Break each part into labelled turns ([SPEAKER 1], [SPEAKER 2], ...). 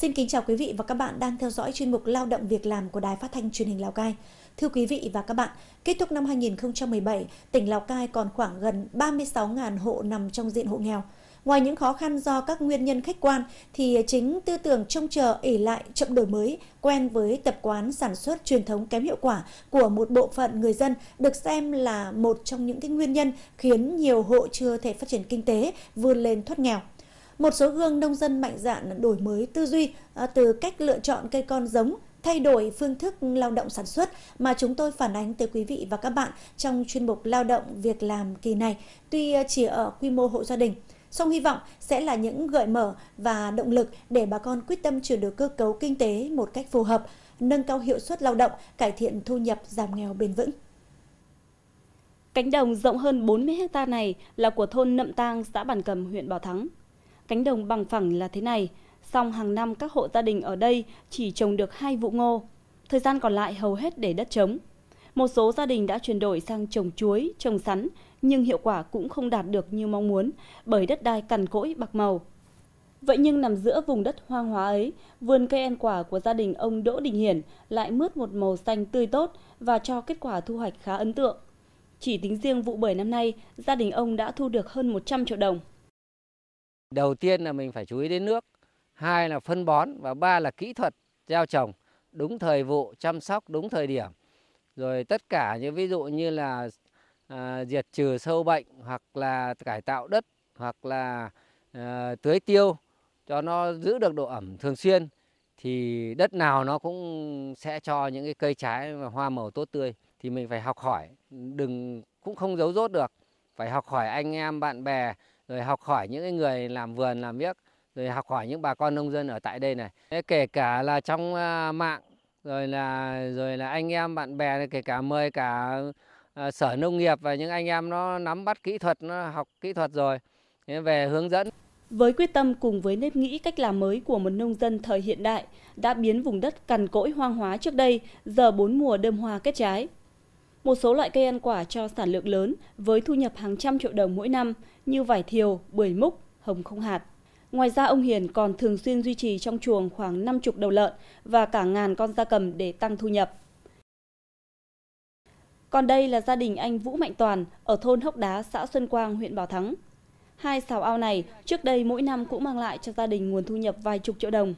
[SPEAKER 1] Xin kính chào quý vị và các bạn đang theo dõi chuyên mục Lao động việc làm của Đài Phát thanh Truyền hình Lào Cai. Thưa quý vị và các bạn, kết thúc năm 2017, tỉnh Lào Cai còn khoảng gần 36.000 hộ nằm trong diện hộ nghèo. Ngoài những khó khăn do các nguyên nhân khách quan thì chính tư tưởng trông chờ ỉ lại chậm đổi mới, quen với tập quán sản xuất truyền thống kém hiệu quả của một bộ phận người dân được xem là một trong những cái nguyên nhân khiến nhiều hộ chưa thể phát triển kinh tế vươn lên thoát nghèo. Một số gương nông dân mạnh dạn đổi mới tư duy à, từ cách lựa chọn cây con giống, thay đổi phương thức lao động sản xuất mà chúng tôi phản ánh tới quý vị và các bạn trong chuyên mục lao động việc làm kỳ này, tuy à, chỉ ở quy mô hộ gia đình song hy vọng sẽ là những gợi mở và động lực để bà con quyết tâm chuyển đổi cơ cấu kinh tế một cách phù hợp, nâng cao hiệu suất lao động, cải thiện thu nhập, giảm nghèo bền vững.
[SPEAKER 2] Cánh đồng rộng hơn 40 hecta này là của thôn Nậm Tang, xã Bản Cầm, huyện Bảo Thắng. Cánh đồng bằng phẳng là thế này, song hàng năm các hộ gia đình ở đây chỉ trồng được hai vụ ngô, thời gian còn lại hầu hết để đất trống. Một số gia đình đã chuyển đổi sang trồng chuối, trồng sắn, nhưng hiệu quả cũng không đạt được như mong muốn bởi đất đai cằn cỗi bạc màu. Vậy nhưng nằm giữa vùng đất hoang hóa ấy, vườn cây ăn quả của gia đình ông Đỗ Đình Hiển lại mướt một màu xanh tươi tốt và cho kết quả thu hoạch khá ấn tượng. Chỉ tính riêng vụ bưởi năm nay, gia đình ông
[SPEAKER 1] đã thu được hơn 100 triệu đồng. Đầu tiên là mình phải chú ý đến nước, hai là phân bón và ba là kỹ thuật gieo trồng đúng thời vụ, chăm sóc đúng thời điểm. Rồi tất cả những ví dụ như là à, diệt trừ sâu bệnh hoặc là cải tạo đất hoặc là à, tưới tiêu cho nó giữ được độ ẩm thường xuyên thì đất nào nó cũng sẽ cho những cái cây trái và hoa màu tốt tươi thì mình phải học hỏi đừng cũng không giấu rốt được phải học hỏi anh em bạn bè rồi học hỏi những người làm vườn làm biếc rồi học hỏi những bà con nông dân ở tại đây này kể cả là trong à, mạng rồi là rồi là anh em bạn bè kể cả mời cả à, sở nông nghiệp và những anh em nó nắm bắt kỹ thuật nó học kỹ thuật rồi về hướng dẫn
[SPEAKER 2] với quyết tâm cùng với nếp nghĩ cách làm mới của một nông dân thời hiện đại đã biến vùng đất cằn cỗi hoang hóa trước đây giờ bốn mùa đơm hoa kết trái một số loại cây ăn quả cho sản lượng lớn với thu nhập hàng trăm triệu đồng mỗi năm như vải thiều, bưởi múc, hồng không hạt. Ngoài ra ông Hiền còn thường xuyên duy trì trong chuồng khoảng 50 đầu lợn và cả ngàn con gia cầm để tăng thu nhập. Còn đây là gia đình anh Vũ Mạnh Toàn ở thôn Hốc Đá, xã Xuân Quang, huyện Bảo Thắng. Hai xào ao này trước đây mỗi năm cũng mang lại cho gia đình nguồn thu nhập vài chục triệu đồng.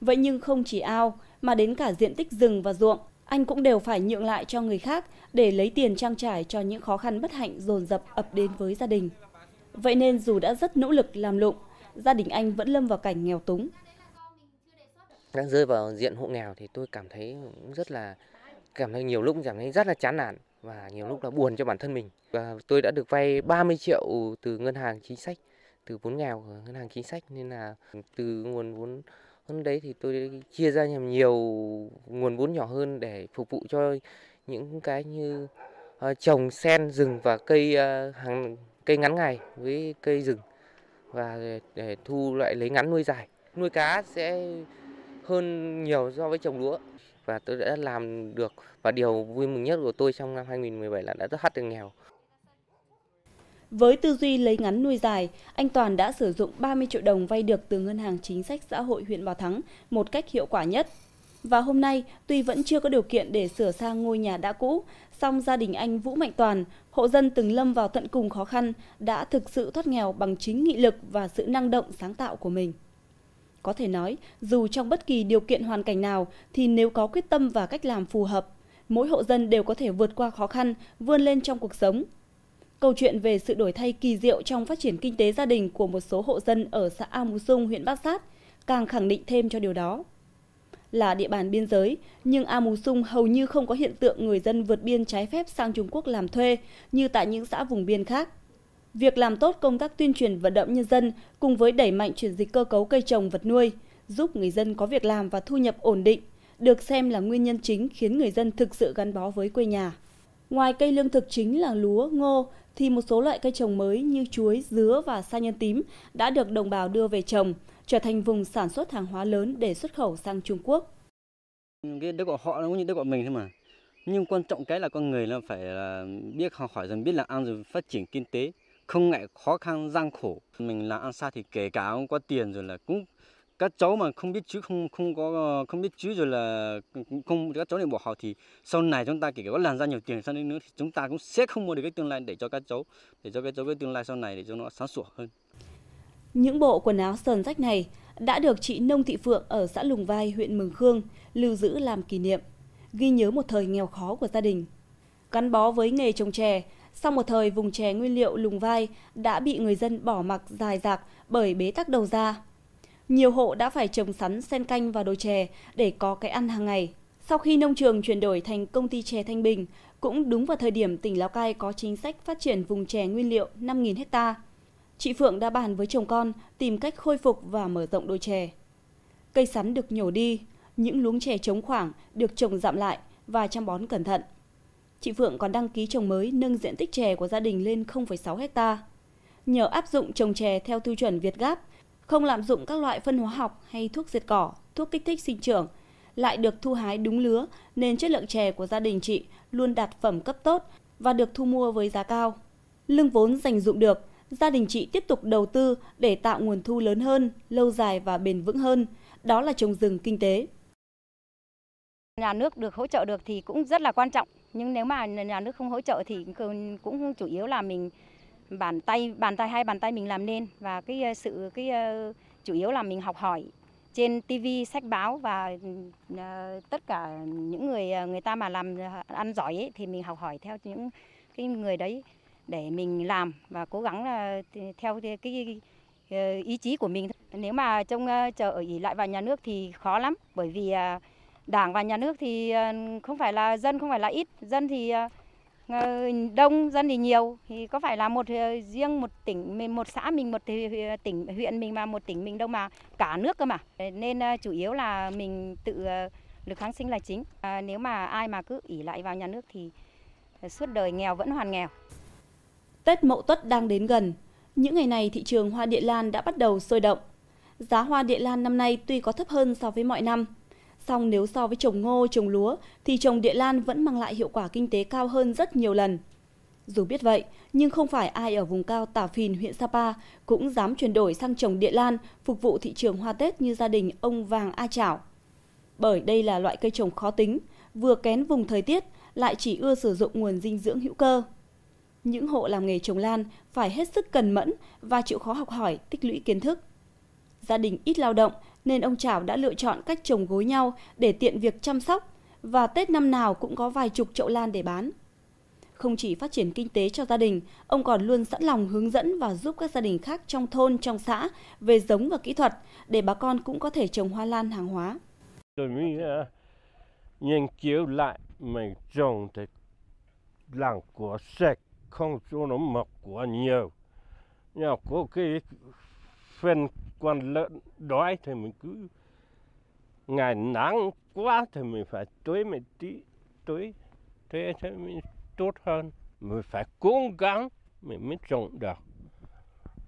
[SPEAKER 2] Vậy nhưng không chỉ ao mà đến cả diện tích rừng và ruộng anh cũng đều phải nhượng lại cho người khác để lấy tiền trang trải cho những khó khăn bất hạnh dồn dập ập đến với gia đình. Vậy nên dù đã rất nỗ lực làm lụng, gia đình anh vẫn lâm vào cảnh nghèo túng.
[SPEAKER 1] Đang rơi vào diện hộ nghèo thì tôi cảm thấy cũng rất là cảm thấy nhiều lúc cảm thấy rất là chán nản và nhiều lúc là buồn cho bản thân mình. Và tôi đã được vay 30 triệu từ ngân hàng chính sách, từ vốn nghèo của ngân hàng chính sách nên là từ nguồn vốn Hôm đấy thì tôi chia ra làm nhiều nguồn vốn nhỏ hơn để phục vụ cho những cái như uh, trồng sen rừng và cây uh, hàng cây ngắn ngày với cây rừng và để thu loại lấy ngắn nuôi dài. Nuôi cá sẽ hơn nhiều so với trồng lúa và tôi đã làm được và điều vui mừng nhất của tôi trong năm 2017 là đã thoát được nghèo.
[SPEAKER 2] Với tư duy lấy ngắn nuôi dài, anh Toàn đã sử dụng 30 triệu đồng vay được từ Ngân hàng Chính sách Xã hội huyện Bảo Thắng một cách hiệu quả nhất. Và hôm nay, tuy vẫn chưa có điều kiện để sửa sang ngôi nhà đã cũ, song gia đình anh Vũ Mạnh Toàn, hộ dân từng lâm vào tận cùng khó khăn, đã thực sự thoát nghèo bằng chính nghị lực và sự năng động sáng tạo của mình. Có thể nói, dù trong bất kỳ điều kiện hoàn cảnh nào thì nếu có quyết tâm và cách làm phù hợp, mỗi hộ dân đều có thể vượt qua khó khăn, vươn lên trong cuộc sống, câu chuyện về sự đổi thay kỳ diệu trong phát triển kinh tế gia đình của một số hộ dân ở xã A Mú Dung, huyện Bát Sát càng khẳng định thêm cho điều đó. Là địa bàn biên giới, nhưng A Mú Dung hầu như không có hiện tượng người dân vượt biên trái phép sang Trung Quốc làm thuê như tại những xã vùng biên khác. Việc làm tốt công tác tuyên truyền vận động nhân dân cùng với đẩy mạnh chuyển dịch cơ cấu cây trồng vật nuôi, giúp người dân có việc làm và thu nhập ổn định, được xem là nguyên nhân chính khiến người dân thực sự gắn bó với quê nhà. Ngoài cây lương thực chính là lúa, ngô, thì một số loại cây trồng mới như chuối, dứa và sa nhân tím đã được đồng bào đưa về trồng, trở thành vùng sản xuất hàng hóa lớn để xuất khẩu sang Trung Quốc.
[SPEAKER 1] Cái đất của họ nó cũng như đất của mình thôi mà. Nhưng quan trọng cái là con người là phải là biết học hỏi dần, biết là ăn rồi phát triển kinh tế, không ngại khó khăn gian khổ. Mình là ăn xa thì kể cả không có tiền rồi là cũng các cháu mà không biết chữ không không có ờ, không biết chữ rồi là không các cháu này bỏ học thì sau này chúng ta kể cả có làm ra nhiều tiền sang đây nữa thì chúng ta cũng sẽ không mua được cái tương lai để cho các cháu để cho các cháu cái tương lai sau này để cho nó sáng sủa hơn
[SPEAKER 2] những bộ quần áo sờn rách này đã được chị Nông Thị Phượng ở xã Lùng Vai, huyện Mường Khương lưu giữ làm kỷ niệm, ghi nhớ một thời nghèo khó của gia đình. Gắn bó với nghề trồng chè, sau một thời vùng chè nguyên liệu Lùng Vai đã bị người dân bỏ mặc dài dạc bởi bế tắc đầu ra nhiều hộ đã phải trồng sắn sen canh và đồ chè để có cái ăn hàng ngày. Sau khi nông trường chuyển đổi thành công ty chè Thanh Bình, cũng đúng vào thời điểm tỉnh Lào Cai có chính sách phát triển vùng chè nguyên liệu 5.000 hecta. Chị Phượng đã bàn với chồng con tìm cách khôi phục và mở rộng đồi chè. Cây sắn được nhổ đi, những luống chè trống khoảng được trồng dặm lại và chăm bón cẩn thận. Chị Phượng còn đăng ký trồng mới nâng diện tích chè của gia đình lên 0,6 hecta. Nhờ áp dụng trồng chè theo tiêu chuẩn Việt Gáp, không lạm dụng các loại phân hóa học hay thuốc diệt cỏ, thuốc kích thích sinh trưởng, lại được thu hái đúng lứa nên chất lượng chè của gia đình chị luôn đạt phẩm cấp tốt và được thu mua với giá cao. Lương vốn dành dụng được, gia đình chị tiếp tục đầu tư để tạo nguồn thu lớn hơn, lâu dài và bền vững hơn. Đó là trồng rừng kinh tế. Nhà nước được hỗ trợ được thì cũng rất là quan trọng, nhưng nếu mà nhà nước không hỗ trợ thì cũng chủ yếu là mình bàn tay bàn tay hai bàn tay mình làm nên và cái ờ, sự cái ờ, chủ yếu là mình học hỏi trên tivi sách báo và ờ, tất cả những người người ta mà làm ăn giỏi ấy, thì mình học hỏi theo những cái người đấy để mình làm và cố gắng là theo cái, ý chí của mình. Nếu mà trong chờ ở ỉ lại vào nhà nước thì khó lắm bởi vì đảng và nhà nước thì không phải là dân không phải là ít, dân thì Ờ, đông dân thì nhiều thì có phải là một ờ, riêng một tỉnh mình một xã mình một ờ, tỉnh huyện mình mà một tỉnh mình đâu mà cả nước cơ mà nên chủ yếu là mình tự lực kháng sinh là chính nếu mà ai mà cứ ỉ lại vào nhà nước thì suốt đời nghèo vẫn hoàn nghèo Tết Mậu Tuất đang đến gần những ngày này thị trường hoa địa lan đã bắt đầu sôi động giá hoa địa lan năm nay tuy có thấp hơn so với mọi năm Song nếu so với trồng ngô, trồng lúa thì trồng địa lan vẫn mang lại hiệu quả kinh tế cao hơn rất nhiều lần. Dù biết vậy, nhưng không phải ai ở vùng cao tà Phìn, huyện Sapa cũng dám chuyển đổi sang trồng địa lan phục vụ thị trường hoa Tết như gia đình ông Vàng A Chảo. Bởi đây là loại cây trồng khó tính, vừa kén vùng thời tiết, lại chỉ ưa sử dụng nguồn dinh dưỡng hữu cơ. Những hộ làm nghề trồng lan phải hết sức cần mẫn và chịu khó học hỏi, tích lũy kiến thức. Gia đình ít lao động nên ông Chảo đã lựa chọn cách trồng gối nhau để tiện việc chăm sóc và Tết năm nào cũng có vài chục chậu lan để bán. Không chỉ phát triển kinh tế cho gia đình, ông còn luôn sẵn lòng hướng dẫn và giúp các gia đình khác trong thôn, trong xã về giống và kỹ thuật để bà con cũng có thể trồng hoa lan hàng hóa. Tôi mới uh, nghiên cứu lại mình trồng thì làm của sạch, không cho nó mọc của nhiều. Nhà của cái phiền con lợn đói thì mình cứ
[SPEAKER 1] ngày nắng quá thì mình phải tưới một tí tưới thế thì mình tốt hơn mình phải cố gắng mình mới trồng được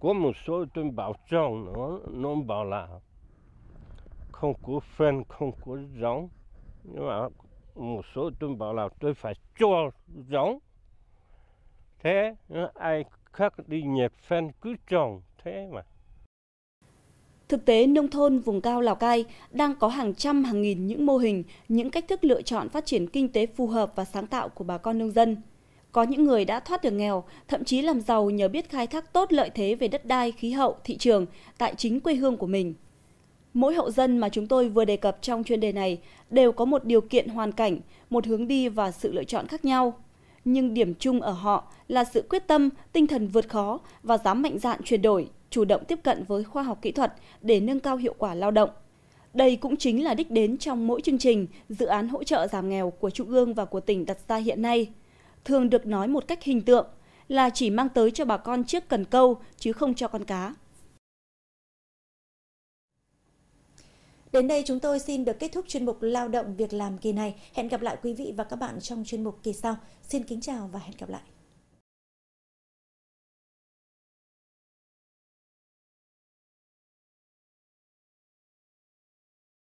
[SPEAKER 2] có một số tôi bảo trồng nó nó bảo là
[SPEAKER 1] không có phân không có giống nhưng mà một số tôi bảo là tôi phải cho giống thế ai khác đi nhặt phân cứ trồng thế mà
[SPEAKER 2] Thực tế, nông thôn vùng cao Lào Cai đang có hàng trăm hàng nghìn những mô hình, những cách thức lựa chọn phát triển kinh tế phù hợp và sáng tạo của bà con nông dân. Có những người đã thoát được nghèo, thậm chí làm giàu nhờ biết khai thác tốt lợi thế về đất đai, khí hậu, thị trường tại chính quê hương của mình. Mỗi hậu dân mà chúng tôi vừa đề cập trong chuyên đề này đều có một điều kiện hoàn cảnh, một hướng đi và sự lựa chọn khác nhau. Nhưng điểm chung ở họ là sự quyết tâm, tinh thần vượt khó và dám mạnh dạn chuyển đổi, chủ động tiếp cận với khoa học kỹ thuật để nâng cao hiệu quả lao động. Đây cũng chính là đích đến trong mỗi chương trình, dự án hỗ trợ giảm nghèo của Trung ương và của tỉnh đặt ra hiện nay. Thường được nói một cách hình tượng là chỉ mang tới cho bà con chiếc
[SPEAKER 1] cần câu chứ không cho con cá. Đến đây chúng tôi xin được kết thúc chuyên mục Lao động việc làm kỳ này. Hẹn gặp lại quý vị và các bạn trong chuyên mục kỳ sau. Xin kính chào và hẹn gặp lại.